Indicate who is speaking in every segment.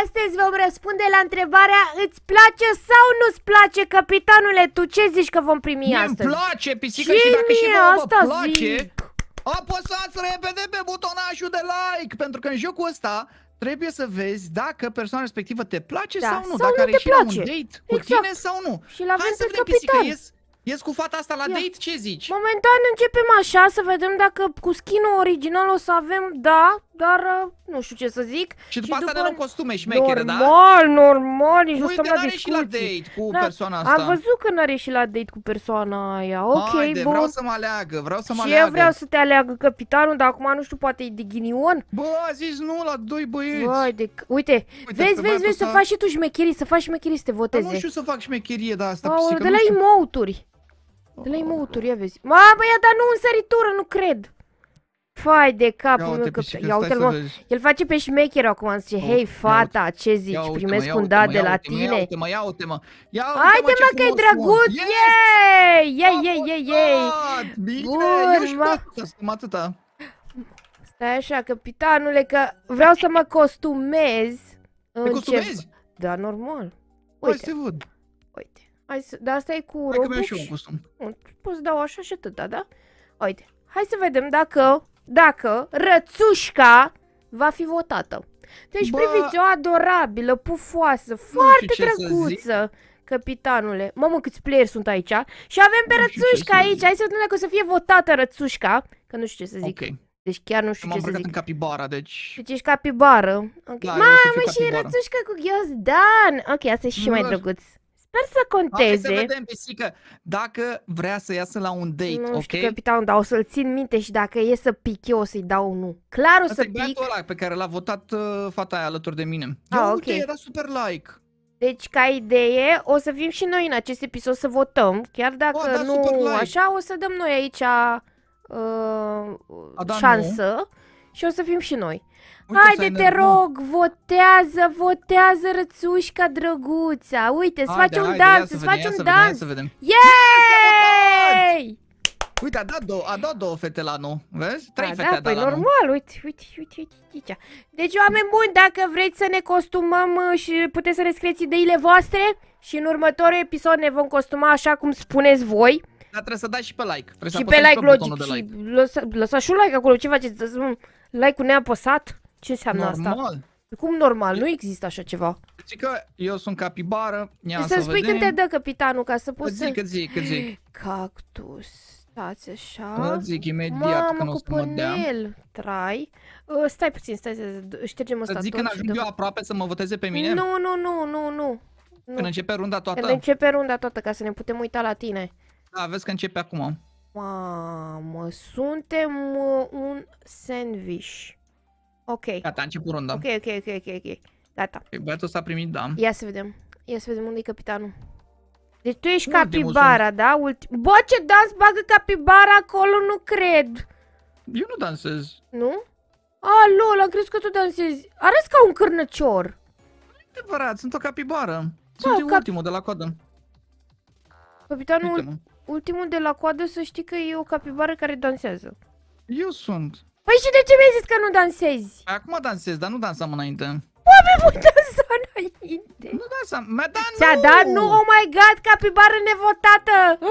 Speaker 1: Astăzi vom răspunde la întrebarea Îți place sau nu-ți place, capitanule? Tu ce zici că vom primi mie astăzi? Îmi place, pisică, și, și dacă și nouă asta place... Zic.
Speaker 2: Apăsați repede pe butonașul de like, pentru că în jocul ăsta trebuie să vezi dacă persoana respectivă te place da, sau nu, sau dacă nu are place. la un date cu exact. tine sau nu. Și la Hai să vedem, capitan. pisică, ies,
Speaker 1: ies cu fata asta la Ia. date, ce zici? Momentan începem așa, să vedem dacă cu skin original o să avem, da, dar uh, nu știu ce să zic. Și după și asta ne luăm costume șmechere, da? Normal, normal, nici nu stăm la discuții. și la date cu da, persoana asta. Am văzut că n-are și la date cu persoana aia, ok, Haide, bun. vreau să mă aleagă,
Speaker 2: vreau să mă și aleagă. eu vreau să
Speaker 1: te aleagă capitanul, dar acum nu știu, poate e de ghinion. Bă, a zis nu la doi băieți. Bă, de... uite, uite, vezi, vezi, vezi, să faci și tu șmecherii, să faci șmecherii să te voteze. Dar nu știu să
Speaker 2: fac șmecherie, de
Speaker 1: asta psică, de la emote De la emote-uri, ia vezi. Mă, băia, dar nu în săritură, nu cred. Fai de capul meu că... ia uite mă, el face pe șmecher acum, zice, hei fata, ce zici, primesc un dat de la tine. Ia uite mă, ia uite mă, ia uite mă, că e drăguț, yay, yay, yay, yay, yay. Bine, eu sunt atâta. Stai așa, capitanule, că vreau să mă costumez.
Speaker 2: Te costumezi?
Speaker 1: Da, normal. Uite. Hai să văd. Uite. Hai Dar asta e cu robuș. Hai că mi-am și eu un costum. Pot să dau așa și atâta, da? Uite. Hai să vedem dacă dacă Rățușca va fi votată. Deci Bă... priviți-o adorabilă, pufoasă, foarte drăguță, capitanule. Mamă, câți playeri sunt aici. Și avem pe nu Rățușca aici. Hai să vedem dacă o să fie votată Rățușca. Că nu știu ce să zic. Okay. Deci chiar nu știu ce să zic. am în capibara, deci... Deci ești capibară. Okay. Da, Mamă, și capibara. Rățușca cu ghiozdan. Ok, asta e și mai drăguț. Sper să conteze. Hai să vedem, pisică, dacă vrea să iasă la un date, nu ok? Știu, capitan, dar o să-l țin minte și dacă e să pic, eu o să-i dau un nu. Clar o Asta să pic.
Speaker 2: ăla pe care l-a votat uh, fata aia alături de mine.
Speaker 1: Ah, Ia ah, uite, okay. era super like. Deci, ca idee, o să fim și noi în acest episod să votăm, chiar oh, dacă o, da, nu like. așa, o să dăm noi aici uh, a, da, șansă. Nu și o să fim și noi.
Speaker 2: Uite, Haide, te rog,
Speaker 1: votează, votează rățușca drăguța. Uite, să faci un dans, să faci un dans. Yay! Uite, a dat două, a dat două fete la nou, vezi? Trei a, fete da, a dat păi la normal, nou. uite, uite, uite, uite, uite. Deci, oameni buni, dacă vreți să ne costumăm uh, și puteți să ne scrieți ideile voastre și în următorul episod ne vom costuma așa cum spuneți voi.
Speaker 2: Dar trebuie să dai și pe like. Trebuie și să pe like, logic, pe și like.
Speaker 1: Lăsa, lăsați și un like acolo, ce faceți? Like-ul neapăsat? Ce înseamnă normal. asta? Normal. Cum normal? Nu există așa ceva. Zic că
Speaker 2: eu sunt capibară, ia să, să spui când te dă
Speaker 1: capitanul ca să poți să... Că zic, că zic. Cactus. Stați așa. zic
Speaker 2: imediat Mamă, nu o să mă dea.
Speaker 1: trai. Uh, stai puțin, stai să ștergem ăsta. Îți zic n ajung eu
Speaker 2: aproape să mă voteze pe mine? Nu,
Speaker 1: nu, nu, nu, nu. Când
Speaker 2: începe runda toată? Când începe
Speaker 1: runda toată, ca să ne putem uita la tine.
Speaker 2: Da, vezi că începe acum.
Speaker 1: Mamă, suntem un sandwich. Ok. Gata, a început runda. Ok, ok, ok, ok, ok. Gata.
Speaker 2: E, băiatul s a primit, da. Ia
Speaker 1: să vedem. Ia să vedem unde e capitanul. Deci tu ești nu capibara, da? Ultim... Bă, ce dans bagă capibara acolo, nu cred. Eu nu dansez. Nu? Alo, am crezut că tu dansezi. Arăți ca un cârnăcior.
Speaker 2: Adevărat, sunt o capibară. Da, sunt da, ultimul de la coadă.
Speaker 1: Capitanul... Uite, ultimul de la coadă să știi că e o capibară care dansează. Eu sunt. Păi și de ce mi-ai zis că nu dansezi?
Speaker 2: Acum dansez, dar nu dansam înainte.
Speaker 1: Oameni, multă zonă înainte! Nu da seama, mă, da, nu! Ți-a dat? Nu, oh my god, capibară nevotată! Da,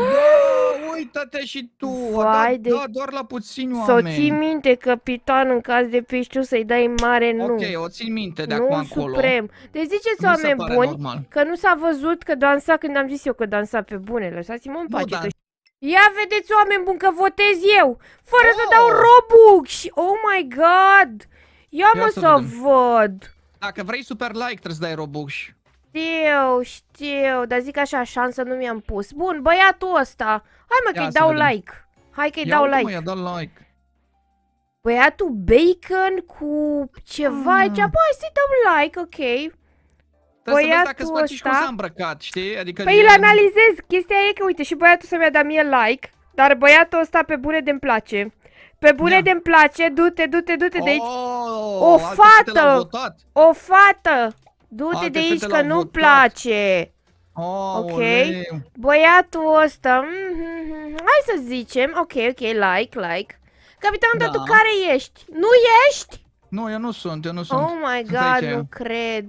Speaker 1: uită-te și tu, Vai da, de... da, doar la puțini oameni. Să ții minte, capitan, în caz de peștiu să-i dai mare nu. Ok,
Speaker 2: o țin minte de nu acum încolo. suprem.
Speaker 1: Deci ziceți, Mi oameni buni, normal. că nu s-a văzut că dansa când am zis eu că dansa pe bune. Lăsați-mă în pace. da. Ia vedeți, oameni buni, că votez eu! Fără oh. să dau Robux! Oh my god! Ia, Ia mă să, să văd! Dacă vrei
Speaker 2: super like, trebuie să dai robux.
Speaker 1: Știu, știu, dar zic așa, șansă nu mi-am pus. Bun, băiatul ăsta. Hai mă că-i dau vedem. like. Hai că-i dau like. Mă, dau like. Băiatul bacon cu ceva ah. aici. Bă, să-i dau like, ok. Trebuie băiatul să vezi dacă îți place cum s-a
Speaker 2: îmbrăcat, știi?
Speaker 1: Adică păi îl analizez. Chestia e că, uite, și băiatul să-mi-a dat mie like. Dar băiatul ăsta pe bune de-mi place. Pe bune de-mi place, du-te, du-te, du-te de aici. Oh, o fată! O fată! Du-te de aici că nu-mi place. ok, băiatul ăsta, mm, mm, mm, hai să zicem, ok, ok, like, like. Capitan, da. dar tu care ești? Nu ești?
Speaker 2: Nu, eu nu sunt, eu nu sunt. Oh my god, nu
Speaker 1: cred.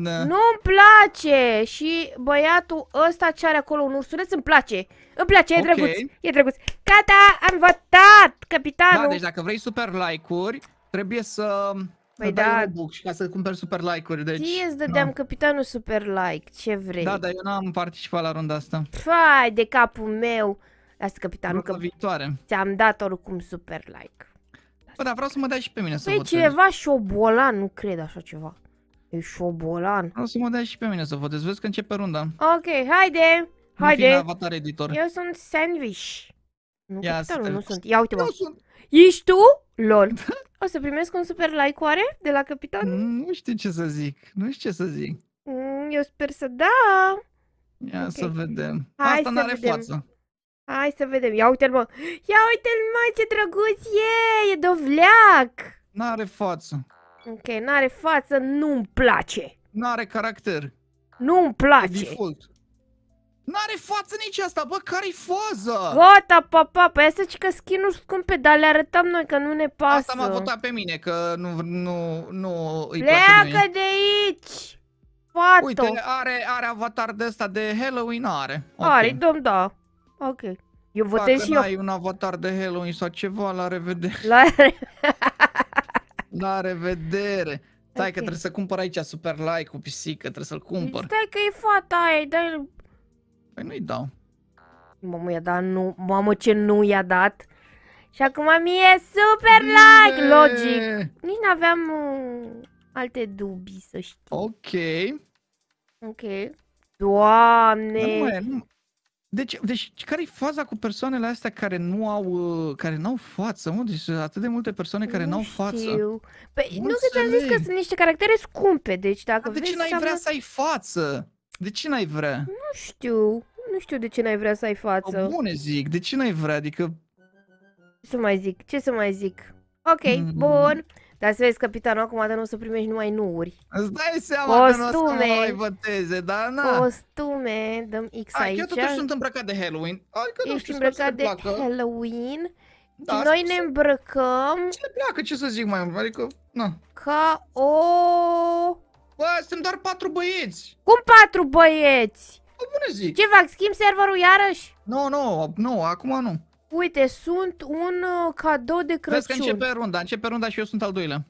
Speaker 1: Nu-mi place și băiatul ăsta ce are acolo un ursuleț îmi place. Îmi place, e okay. drăguț. E drăguț. Gata, am votat, capitanul. Da, deci dacă
Speaker 2: vrei super like-uri, trebuie să... Păi da. și ca să cumperi super like-uri, deci... Ție îți dădeam no.
Speaker 1: capitanul super like, ce vrei. Da, dar eu n-am participat la runda asta. Fai de capul meu. Lasă capitanul Runda că viitoare. ți-am dat oricum super like. Bă, dar vreau să mă dai și pe mine păi să votez. Păi cineva șobolan, nu cred așa ceva.
Speaker 2: E șobolan. Vreau să mă dai și pe mine să votez, vezi că începe runda.
Speaker 1: Ok, haide! Haide. avatar editor. Eu sunt sandwich.
Speaker 2: Nu, Ia, capitalul, nu sunt.
Speaker 1: Ia uite-mă. Sunt... Ești tu? Lol. Da. O să primesc un super like oare de la capitan? Mm, nu știu ce să zic. Nu știu ce să zic. Mm, eu sper să da.
Speaker 2: Ia okay. să vedem. Hai Asta n-are față.
Speaker 1: Hai să vedem. Ia uite-l, mă. Ia uite-l, mă, ce drăguț e! E dovleac! N-are față. Ok, n-are față, nu-mi place. N-are caracter. Nu-mi place. De default.
Speaker 2: N-are față nici asta, bă, care-i faza? Gata,
Speaker 1: papa, pe asta ce că skin-uri scumpe, dar le arătăm noi că nu ne pasă. Asta m-a votat
Speaker 2: pe mine, că nu, nu, nu îi Pleacă place de
Speaker 1: aici! Fato. Uite, are, are
Speaker 2: avatar de ăsta de Halloween, are.
Speaker 1: Okay. Are, dom, da. Ok. Eu votez și eu. ai
Speaker 2: un avatar de Halloween sau ceva, la revedere. La
Speaker 1: revedere.
Speaker 2: la revedere. Stai okay. că trebuie să cumpăr aici super like cu pisică, trebuie să-l cumpăr.
Speaker 1: Stai că e fata aia, dai Păi nu-i dau. Mamă, i-a dat nu... Mamă, ce nu i-a dat? Și acum mie super like, logic. Nici n-aveam uh, alte dubii, să știu. Ok. Ok. Doamne.
Speaker 2: Deci, deci care-i faza cu persoanele astea care nu au, uh, care n-au față? Mă? Deci atât de multe persoane care n-au față.
Speaker 1: Păi, nu că ți-am zis că sunt niște caractere scumpe, deci dacă A, vrei de ce n-ai vrea să ai
Speaker 2: față? De ce n-ai vrea? Nu
Speaker 1: știu. Nu știu de ce n-ai vrea să ai față. O, oh, bune
Speaker 2: zic, de ce n-ai vrea? Adică...
Speaker 1: Ce să mai zic? Ce să mai zic? Ok, mm. bun. Dar să vezi, capitanul, acum de nu o să primești numai nuuri. Îți dai seama Costume. că nu o să mai băteze, dar na. Costume, dăm X aici. Eu totuși sunt
Speaker 2: îmbrăcat de Halloween. Adică
Speaker 1: Ești nu știu, îmbrăcat de placă. Halloween. Da, Noi ne îmbrăcăm... Ce le pleacă, ce să zic mai mult, adică, na. Ca o... Bă, suntem doar patru băieți. Cum patru băieți? Bă, bună zi. Ce fac? Schimb serverul iarăși? Nu, no, nu, no, nu, no, acum nu. Uite, sunt un uh, cadou de Crăciun. Vezi că începe runda,
Speaker 2: începe runda și eu sunt al doilea.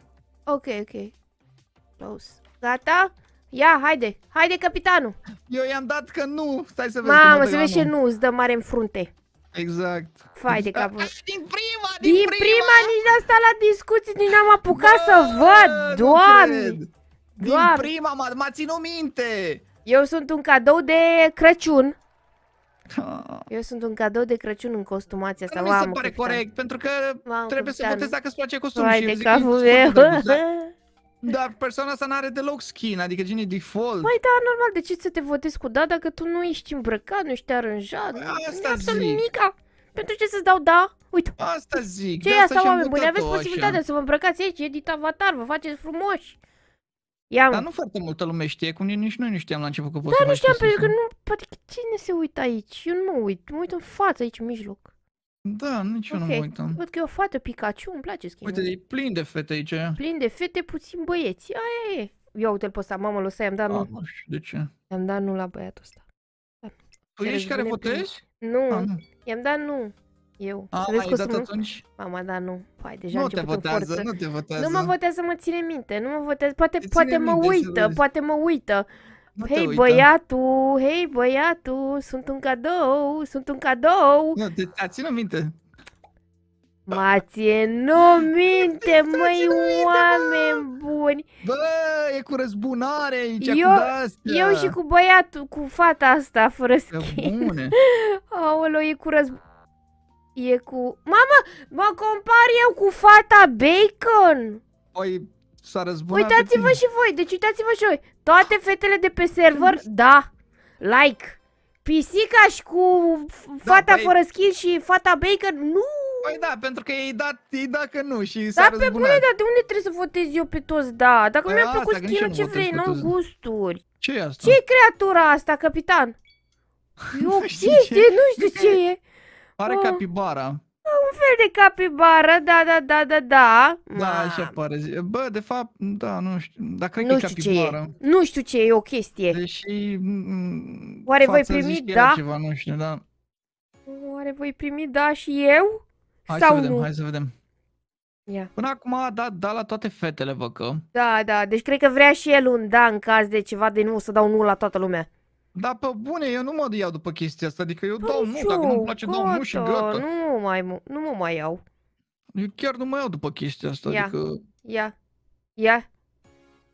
Speaker 1: Ok, ok. Close. Gata? Ia, haide, haide capitanul. Eu i-am dat că nu, stai să vezi. Mamă, să vezi ce nu, îți dă mare în frunte. Exact. Fai de capul. Din prima, din, din prima. prima nici de asta la discuții, nici n-am apucat Bă, să văd, doamne. Din Doamne. prima, m-a ținut minte! Eu sunt un cadou de Crăciun. Ah. Eu sunt un cadou de Crăciun în costumația asta. Nu mi se pare
Speaker 2: corect, pentru că trebuie să votez dacă îți place costumul și de capul meu. Dar persoana asta n-are deloc
Speaker 1: skin, adică
Speaker 2: gine default. Mai
Speaker 1: păi da, normal, de ce să te votezi cu da dacă tu nu ești îmbrăcat, nu ești aranjat, păi nu zic. nimica? Pentru ce să-ți dau da? Uite. Asta zic. Ce e asta, oameni buni? Aveți posibilitatea să vă îmbrăcați aici, edit avatar, vă faceți frumoși. Ia, Dar nu
Speaker 2: foarte multă lume știe, cum nici noi nu știam la început că poți Da, nu știam, pentru că nu,
Speaker 1: poate că cine se uită aici? Eu nu mă uit, mă uit în față aici, în mijloc. Da, nici okay. eu nu mă uit. Văd că e o fată Pikachu, îmi place schimbă. Uite, e
Speaker 2: plin de fete aici.
Speaker 1: Plin de fete, puțin băieți. Aia e. Ia uite-l pe ăsta, mamă, lăsa, i-am dat da, nu. Nu știu de ce. I-am dat nu la băiatul ăsta.
Speaker 2: Tu ești care votezi?
Speaker 1: Ah, nu, i-am dat nu. Eu. A, ai dat atunci? Mama, dar nu. Păi, deja nu te votează, nu
Speaker 2: te votează. Nu mă
Speaker 1: votează, mă ține minte, nu mă votează. Poate, te poate mă uită, poate mă uită. Nu hei băiatul, hei băiatul, sunt un cadou, sunt un cadou. Nu, te, te ținut minte. Mă nu minte, măi, oameni buni. Bă, e cu răzbunare aici, eu, cu Eu și cu băiatul, cu fata asta, fără schimb. Aolo, e cu răzbunare. E cu... Mamă, mă compar eu cu fata Bacon! Păi, s-a răzbunat Uitați-vă și voi, deci uitați-vă și voi. Toate fetele de pe server, da, like. Pisica și cu da, fata da, fără skill și fata Bacon, nu! Păi da, pentru că ei dat, ei dacă nu și da, s-a Da, pe bune, dar de unde trebuie să votez eu pe toți, da? Dacă păi mi-a plăcut skill ce vrei, nu gusturi. ce e asta? ce e creatura asta, capitan? știu ce, chestie, nu știu ce e. Pare oh. Ah. capibara. Ah, un fel de capibara, da, da, da, da, da.
Speaker 2: Da, așa pare. Bă, de fapt, da, nu știu, dar cred nu că e capibara.
Speaker 1: Ce e. Nu știu ce e, o chestie. Deși... Mm, Oare voi primi, da? Ceva, nu știu, da. Oare voi primi, da, și eu? Hai Sau să vedem, nu? hai să vedem. Yeah.
Speaker 2: Până acum a dat da la toate fetele, vă că.
Speaker 1: Da, da, deci cred că vrea și el un da în caz de ceva de nu o să dau nu la toată lumea.
Speaker 2: Da, pe bune, eu nu mă iau după chestia asta, adică eu dau nu, dacă nu-mi place, gata, dau nu și gata. Nu
Speaker 1: mă mai, nu mă mai iau. Eu
Speaker 2: chiar nu mai iau după chestia asta, ia. adică...
Speaker 1: Ia, ia.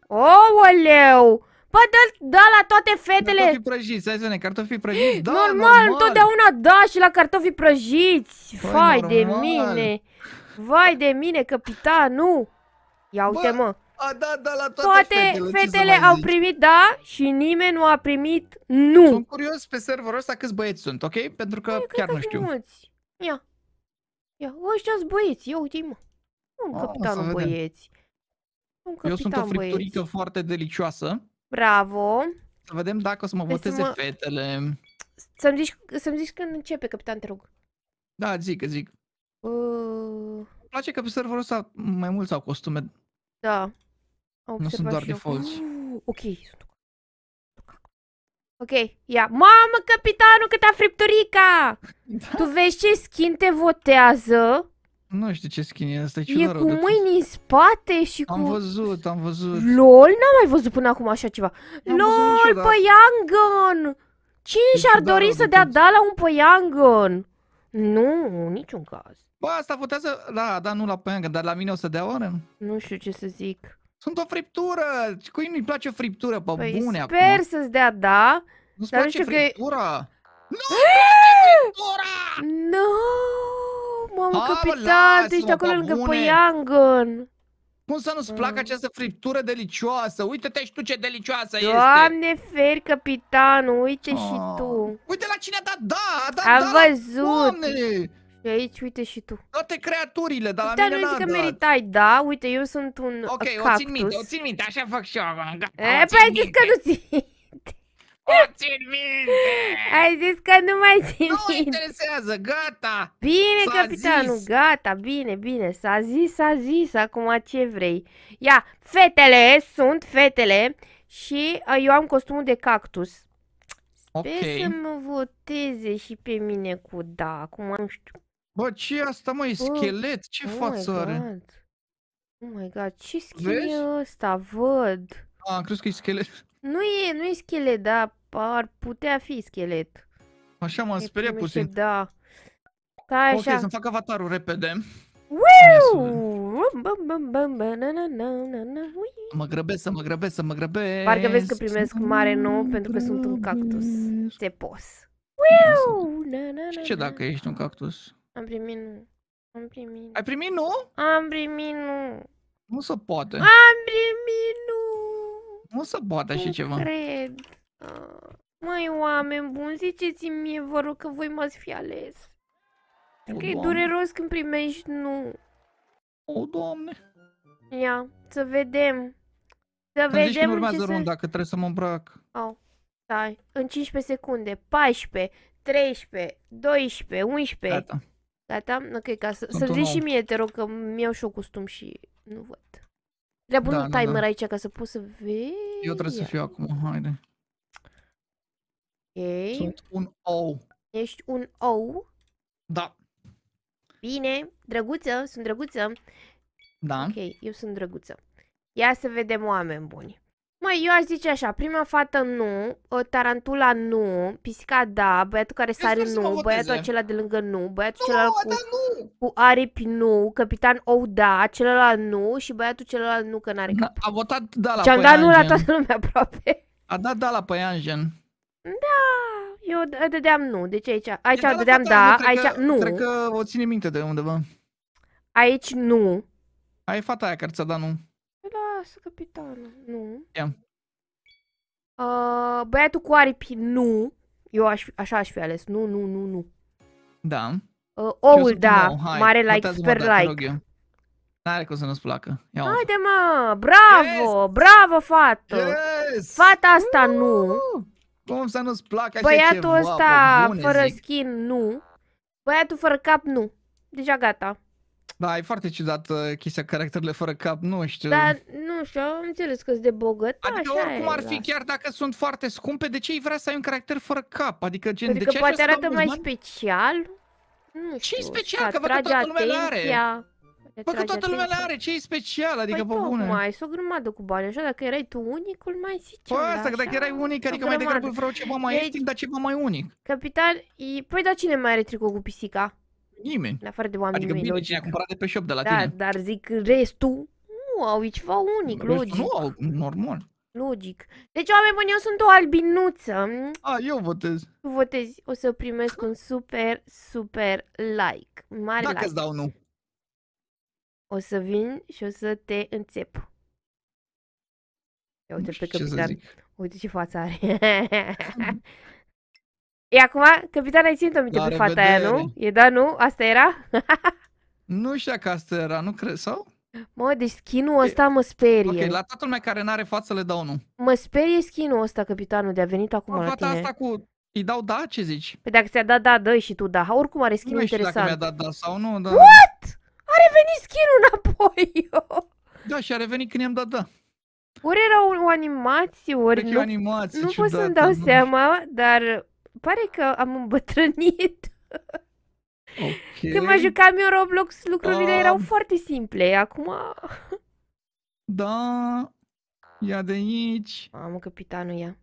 Speaker 1: Ooleu! Bă, da, da la toate fetele! cartofii prăjiți, hai să ne, cartofii prăjiți, da, normal, normal! totdeauna da și la cartofii prăjiți! Păi, Vai normal. de mine! Vai de mine, capitan, nu! Ia uite, Bă. mă! A dat, da, la toate, toate fetele. fetele au zici? primit da și nimeni nu a primit nu. Sunt curios pe serverul ăsta câți băieți
Speaker 2: sunt, ok? Pentru că păi, Eu chiar că nu știu.
Speaker 1: Mulți. Ia. Ia, ăștia sunt băieți, eu uite-i mă. Un ah, capitan băieți. Un capitan Eu sunt o fripturică
Speaker 2: băieți. foarte delicioasă.
Speaker 1: Bravo. Să
Speaker 2: vedem dacă o să mă voteze să mă... fetele.
Speaker 1: Să-mi zici, să zici când începe, capitan, te rog.
Speaker 2: Da, zic, zic.
Speaker 1: Uh... Îmi place
Speaker 2: că pe serverul ăsta mai mulți au costume.
Speaker 1: Da nu sunt doar defaults. ok, sunt Ok, ia. Mamă, capitanul, a fripturica! Da. Tu vezi ce skin te votează?
Speaker 2: Nu știu ce skin e asta, e E cu mâini
Speaker 1: în spate și cu... Am văzut, am văzut. LOL, n-am mai văzut până acum așa ceva. LOL, păiangăn! Cine deci, și-ar da, dori da, să da, dea da la un păiangăn? Nu, niciun caz. Ba, asta votează, da, da, nu
Speaker 2: la păiangăn, dar la mine o să dea oare? Nu știu ce să zic. Sunt o friptură! Cui nu-i place o
Speaker 1: friptură pe păi bune sper acum? sper să-ți dea da. Nu-ți place friptura? Că... nu ți place friptura! Nu! Mamă, ha, capitan, tu ești acolo lângă
Speaker 2: Păiangăn. Cum să nu-ți placă mm. această friptură delicioasă? Uite-te și tu ce delicioasă
Speaker 1: Doamne este! Doamne feri, capitan, uite oh. și ah. tu! Uite la cine a dat da! A dat Am da văzut! La... Doamne! Și aici, uite și tu. Toate creaturile, dar da, la mine nu zic că meritai, da, uite, eu sunt un Ok, cactus. o țin minte, o țin
Speaker 2: minte, așa fac și eu acum. E, păi ai zis că
Speaker 1: nu țin. O țin minte! Ai zis că nu mai țin Nu interesează, gata! Bine, capitanul, zis. gata, bine, bine, s-a zis, s-a zis, acum ce vrei. Ia, fetele sunt, fetele, și ă, eu am costumul de cactus. Sper okay. să mă voteze și pe mine cu da, acum nu știu. Bă, ce asta, mai Schelet? Ce oh față are? Oh my god, ce schelet e ăsta? Văd. A, am crezut că e schelet. Nu e, nu e schelet, dar ar putea fi schelet. Așa m-am speriat puțin. Da. Stai ok, așa. să-mi fac
Speaker 2: avatarul repede. Mă grăbesc, să mă grăbesc, să mă grăbesc.
Speaker 1: Parcă vezi că primesc mare nou pentru că sunt un cactus. Te pos. Și ce dacă ești
Speaker 2: un cactus?
Speaker 1: Am primit nu. Am primit. Ai primit nu? Am primit nu. Nu se poate. Am primit nu. Nu se poate așa nu ceva. cred. Ah. Mai oameni buni, ziceți-mi mie, vă rog, că voi m-ați fi ales. O, că e dureros când primești nu. O, Doamne. Ia, să vedem. Să Îmi vedem zici urmează rând, dacă
Speaker 2: trebuie să mă îmbrac.
Speaker 1: Oh, stai. În 15 secunde. 14, 13, 12, 11. Gata. Gata? Da, da, ok, ca să, să zici și mie, te rog, că mi-au și eu costum și nu văd. Trebuie da, un timer da, aici ca să poți să vezi. Eu trebuie să fiu
Speaker 2: acum, haide.
Speaker 1: Ok. Sunt un ou. Ești un ou? Da. Bine, drăguță, sunt drăguță. Da. Ok, eu sunt drăguță. Ia să vedem oameni buni. Mai eu aș zice așa, prima fată nu, ă, tarantula nu, pisica da, băiatul care sare nu, băiatul acela de lângă nu, băiatul nu, celălalt cu, nu. cu aripi nu, capitan ou da, celălalt nu și băiatul celălalt nu că n-are da, cap. A votat da la Și-am dat nu la toată lumea aproape.
Speaker 2: A dat da la Păianjen. Da,
Speaker 1: eu dădeam nu, deci aici, aici de da dădeam da, da aici că, nu. Cred că
Speaker 2: o ține minte de undeva.
Speaker 1: Aici nu. Ai fata aia care ți-a dat nu. Lasă, da, capitanul. Nu. Ia. Uh, băiatul cu aripi, nu. Eu aș, așa aș fi ales. Nu, nu, nu, nu. Da. Uh, oul, da. Hai, mare like, super da,
Speaker 2: like. N-are cum să nu-ți placă. Ia Haide,
Speaker 1: mă! Bravo! Yes! Bravo, fată! Yes! Fata asta uh! nu. Cum să nu-ți placă așa Băiatul ăsta fără zic. skin, nu. Băiatul fără cap, nu. Deja gata.
Speaker 2: Da, e foarte ciudat uh, chestia caracterele fără cap, nu știu. Dar,
Speaker 1: nu știu, am înțeles că de bogăt. Adică așa oricum e, ar fi, da.
Speaker 2: chiar dacă sunt foarte scumpe, de ce ai vrea să ai un caracter fără cap? Adică, gen, adică de ce poate arată mai man?
Speaker 1: special? Nu știu, ce special? Că văd că toată lumea atenția. are. Bă, că toată lumea atenția. are, ce e special, păi adică păi pe bune. mai sunt o grămadă cu bani, așa, dacă erai tu unicul, mai ziceam. Păi asta, că dacă erai unic, adică mai degrabă vreau ceva mai deci ieftin, dar ceva mai unic. Capital, păi da cine mai are tricou cu pisica? Nimeni. În afară de oameni. Adică bine, cine
Speaker 2: a cumpărat de pe shop de la da, tine. dar
Speaker 1: zic restul nu au ceva unic, restul logic. Nu
Speaker 2: au, normal.
Speaker 1: Logic. Deci, oameni buni, eu sunt o albinuță. A, eu votez. Tu votezi. O să primesc un super, super like. mare Dacă like. îți dau nu. O să vin și o să te înțep. Ia uite pe capitan. Uite ce față are. E acum, capitan, ai ținut o minte pe fata aia, nu? E da, nu? Asta era?
Speaker 2: nu știu că asta era, nu crezi, sau?
Speaker 1: Mă, deci skin-ul ăsta mă sperie. Ok, la
Speaker 2: toată lumea care n-are față le dau nu.
Speaker 1: Mă sperie skin-ul ăsta, capitanul, de a venit acum la, la fata tine. asta cu... Îi dau da? Ce zici? Păi dacă ți-a dat da, dă și tu da. Ha, oricum are skin interesant. Nu știu dacă mi-a
Speaker 2: dat da sau nu, dar... What?
Speaker 1: A revenit skin-ul
Speaker 2: înapoi, Da, și a revenit când i-am dat da.
Speaker 1: Ori era o animație, ori deci nu, animație, nu ciudată, pot să-mi dau nu. seama, dar pare că am îmbătrânit. Okay. Când mă jucam eu Roblox, lucrurile uh, erau foarte simple. Acum... Da, ia de aici. Mamă, capitanul ia.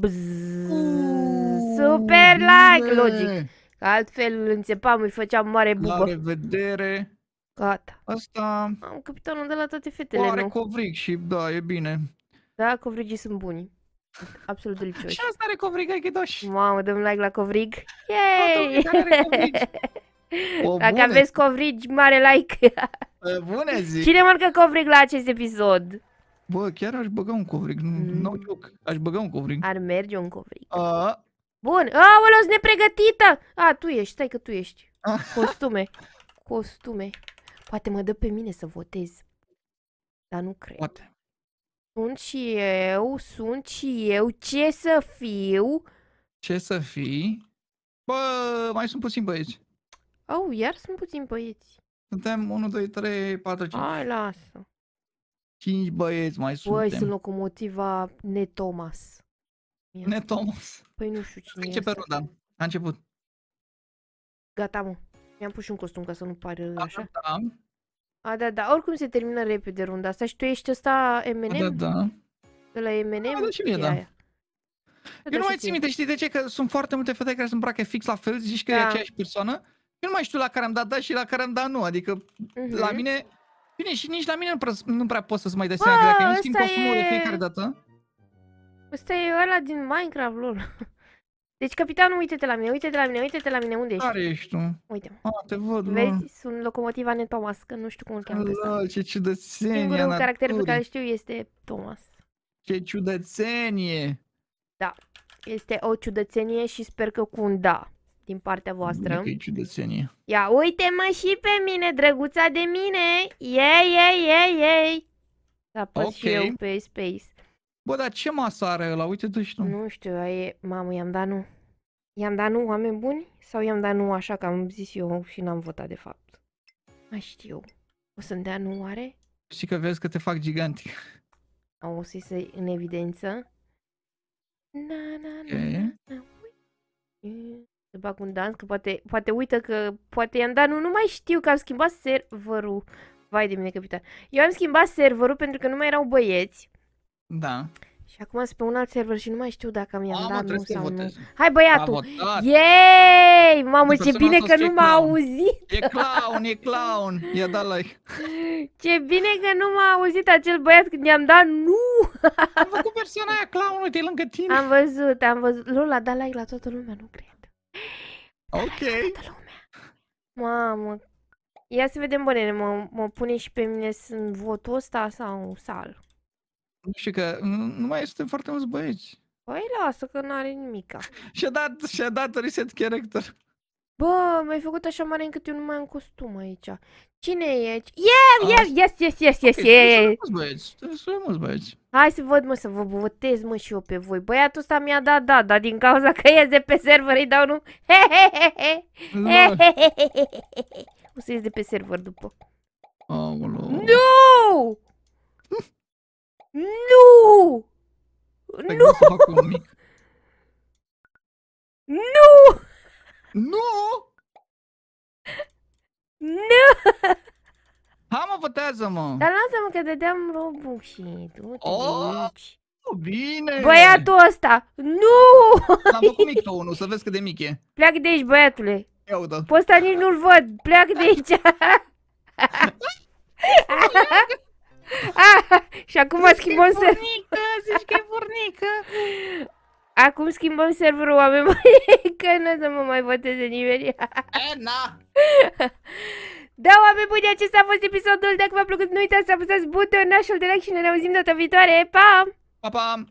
Speaker 1: Bzzz, uh, super like, de. logic. Altfel îl înțepam, îi făceam mare bubă. La revedere. Gata. Asta... Am capitanul de la toate fetele, Are nu? covric
Speaker 2: și da, e bine.
Speaker 1: Da, covrigii sunt buni absolut delicioși. Și asta are covrig, ai ghidoși. Mamă, dăm like la covrig. Yay! O, Dacă aveți covrigi, mare like. Bună zi! Cine mănâncă covrig la acest episod? Bă, chiar aș băga un covrig, nu, mm. nu joc.
Speaker 2: Aș băga un covrig.
Speaker 1: Ar merge un covrig. A... Bun. Aoleu, sunt nepregătită! A, tu ești, stai că tu ești. Costume. Costume. Poate mă dă pe mine să votez. Dar nu cred. Poate. Sunt și eu, sunt și eu, ce să fiu? Ce să fii?
Speaker 2: Bă, mai sunt puțin băieți.
Speaker 1: Au, Oh, iar sunt puțin băieți. Suntem 1, 2,
Speaker 2: 3, 4, 5. Hai,
Speaker 1: lasă.
Speaker 2: 5 băieți mai suntem. Băi, sunt
Speaker 1: locomotiva Netomas. Netomas? Păi nu știu cine Începe este.
Speaker 2: runda. A început.
Speaker 1: Gata, mă. Mi-am pus și un costum ca să nu pară da, Da, da. A, da, da, oricum se termină repede runda asta și tu ești ăsta M&M? Da, da. De la M&M? Da, și mie, da. Aia.
Speaker 2: Da, Eu da, nu mai țin minte, știi de ce? Că sunt foarte multe fete care se îmbracă fix la fel, zici că da. e aceeași persoană. Eu nu mai știu la care am dat da și la care am dat nu, adică uh-huh. la mine... Bine, și nici la mine nu prea, nu prea poți să-ți mai dai seama că dacă nu schimb costumul e... de fiecare dată...
Speaker 1: Ăsta e ăla din Minecraft, lor. Deci, capitanul, uite-te la mine, uite-te la mine, uite-te la mine, unde ești? Care ești tu? Uite. A, ah, te văd, Vezi, sunt locomotiva ne Thomas, că nu știu cum îl cheamă pe ăsta. ce
Speaker 2: ciudățenie Singurul caracter pe care știu
Speaker 1: este Thomas. Ce ciudățenie! Da, este o ciudățenie și sper că cu un da din partea voastră. Bine
Speaker 2: ciudățenie.
Speaker 1: Ia uite-mă și pe mine, drăguța de mine! Ei, ei, ei, ei! Apăs okay. și eu pe space. Bă, dar ce masă are ăla? uite tu, și tu. Nu știu, e... Mamă, i-am dat nu. I-am dat nu oameni buni? Sau i-am dat nu așa că am zis eu și n-am votat de fapt? Mai știu. O să-mi dea nu oare?
Speaker 2: Și că vezi că te fac gigantic.
Speaker 1: O să iese în evidență. Na, na, na, na, na. Să bag un dans, că poate, poate uită că poate i-am dat nu, nu mai știu că am schimbat serverul. Vai de mine, capitan. Eu am schimbat serverul pentru că nu mai erau băieți. Da. Și acum sunt pe un alt server și nu mai știu dacă mi-am dat nu sau votez. nu. Hai băiatul! Yay! Mamă, ce bine că nu m-a auzit! E clown, e clown! I-a dat like. Ce bine că nu m-a auzit acel băiat când i-am dat nu! Am văzut persoana aia clownul, de lângă tine! Am văzut, am văzut. Lula a dat like la toată lumea, nu cred. Da ok. Like toată lumea. Mamă, ia să vedem bănele, mă, mă pune și pe mine sunt votul ăsta sau sal?
Speaker 2: Nu știu că nu
Speaker 1: mai este foarte mulți băieți. Păi lasă că n-are nimica. și-a dat, și-a dat reset character. Bă, mi-ai făcut așa mare încât eu nu mai am costum aici. Cine e aici? Yeah, yeah, yes, yes, yes, yes, yes. băieți, mulți băieți. Hai să văd, mă, să vă votez, mă, și eu pe voi. Băiatul ăsta mi-a dat, da, dar din cauza că ies de pe server îi dau nu. O să ies de pe server după. Aoleu. Nu! Nu! nu! Să fac un mic. Nu! Nu! Nu! Ha, mă, votează mă! Dar lasă-mă că dădeam Robux și tu oh! oh, Bine! Băiatul ăsta! Nu! L-am făcut mic unul, să vezi cât de mic e. Pleacă de aici, băiatule! Ia uite! Pe ăsta nici nu-l văd, pleacă de aici! Ah, și acum zici schimbăm serverul. Zici că e burnică! Acum schimbăm serverul, avem că nu să mă mai voteze nimeni. E, na! Da, oameni buni, acesta a fost episodul. Dacă v-a plăcut, nu uitați să apăsați butonul de like și ne auzim data viitoare. Pa! Pa,
Speaker 2: pa!